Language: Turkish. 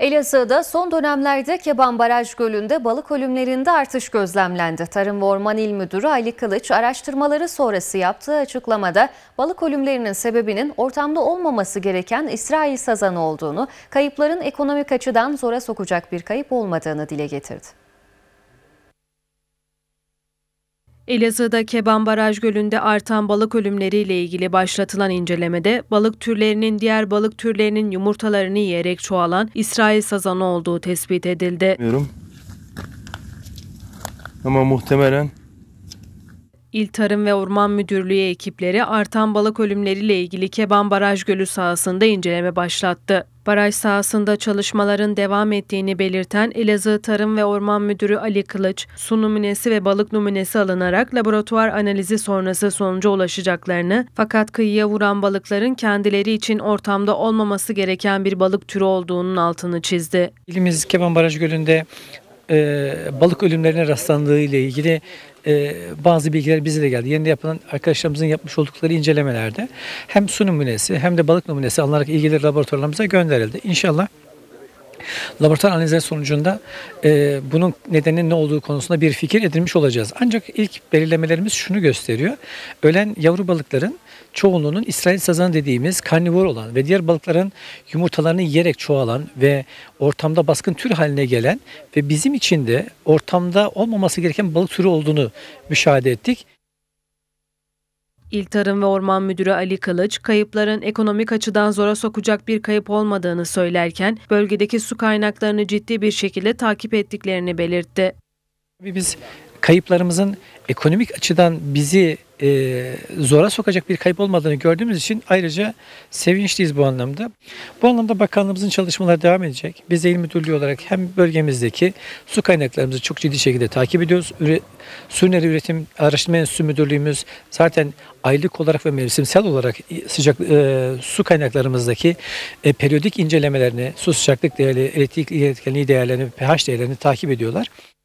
Elazığ'da son dönemlerde Keban Baraj Gölü'nde balık ölümlerinde artış gözlemlendi. Tarım ve Orman İl Müdürü Ali Kılıç araştırmaları sonrası yaptığı açıklamada balık ölümlerinin sebebinin ortamda olmaması gereken İsrail sazanı olduğunu, kayıpların ekonomik açıdan zora sokacak bir kayıp olmadığını dile getirdi. Elazığ'da Keban Baraj Gölü'nde artan balık ölümleriyle ilgili başlatılan incelemede balık türlerinin diğer balık türlerinin yumurtalarını yiyerek çoğalan İsrail sazanı olduğu tespit edildi. Bilmiyorum. Ama muhtemelen İl Tarım ve Orman Müdürlüğü ekipleri artan balık ölümleriyle ilgili Keban Baraj Gölü sahasında inceleme başlattı. Baraj sahasında çalışmaların devam ettiğini belirten Elazığ Tarım ve Orman Müdürü Ali Kılıç, su numunesi ve balık numunesi alınarak laboratuvar analizi sonrası sonuca ulaşacaklarını, fakat kıyıya vuran balıkların kendileri için ortamda olmaması gereken bir balık türü olduğunun altını çizdi. İlimiz Keban Baraj Gölü'nde e, balık ölümlerine rastlandığı ile ilgili e, bazı bilgiler bize de geldi. Yeni yapılan arkadaşlarımızın yapmış oldukları incelemelerde hem su numunesi hem de balık numunesi alınarak ilgili laboratuvarlarımıza gönderildi. İnşallah Laboratuvar analizler sonucunda e, bunun nedeninin ne olduğu konusunda bir fikir edinmiş olacağız. Ancak ilk belirlemelerimiz şunu gösteriyor. Ölen yavru balıkların çoğunluğunun İsrail sazanı dediğimiz karnivor olan ve diğer balıkların yumurtalarını yiyerek çoğalan ve ortamda baskın tür haline gelen ve bizim için de ortamda olmaması gereken balık türü olduğunu müşahede ettik. İl Tarım ve Orman Müdürü Ali Kılıç, kayıpların ekonomik açıdan zora sokacak bir kayıp olmadığını söylerken, bölgedeki su kaynaklarını ciddi bir şekilde takip ettiklerini belirtti. Biz kayıplarımızın ekonomik açıdan bizi e, zora sokacak bir kayıp olmadığını gördüğümüz için ayrıca sevinçliyiz bu anlamda. Bu anlamda bakanlığımızın çalışmaları devam edecek. Biz de il müdürlüğü olarak hem bölgemizdeki su kaynaklarımızı çok ciddi şekilde takip ediyoruz. Üre, su Üretim Araştırma Enstitüsü Müdürlüğümüz zaten aylık olarak ve mevsimsel olarak sıcak e, su kaynaklarımızdaki e, periyodik incelemelerini, su sıcaklık değerli, elektrik iletkenliği değerlerini, pH değerlerini takip ediyorlar.